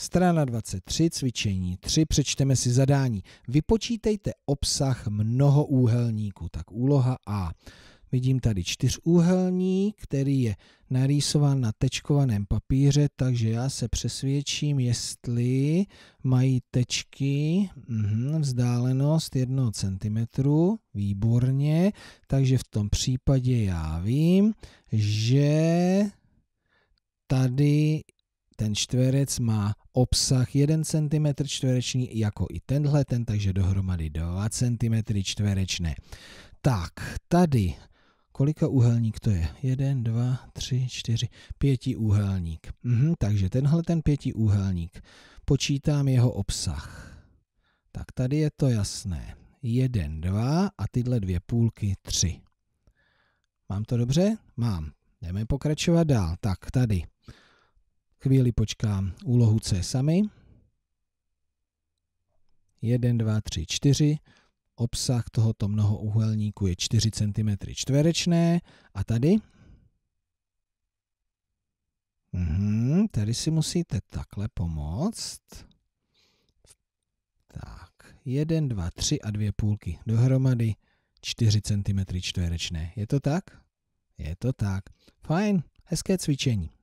Strana 23, cvičení 3, přečteme si zadání. Vypočítejte obsah mnohoúhelníku, tak úloha A. Vidím tady čtyřúhelník, který je narýsován na tečkovaném papíře, takže já se přesvědčím, jestli mají tečky mhm, vzdálenost 1 cm, výborně, takže v tom případě já vím, že tady ten čtverec má obsah 1 cm čtvereční jako i tenhle ten, takže dohromady 2 cm čtverečné. Tak, tady kolika úhelník to je? 1, 2, 3, 4, 5 úhelník. Mhm, takže tenhle ten 5 úhelník, počítám jeho obsah. Tak tady je to jasné. 1, 2 a tyhle dvě půlky 3. Mám to dobře? Mám. Jdeme pokračovat dál. Tak tady Chvíli počkám úlohu C sami. 1, 2, 3, 4. Obsah tohoto mnohouhelníku je 4 cm čtverečné. A tady? Mhm, tady si musíte takhle pomoct. Tak, 1, 2, 3 a 2 půlky dohromady 4 cm čtverečné. Je to tak? Je to tak. Fajn, hezké cvičení.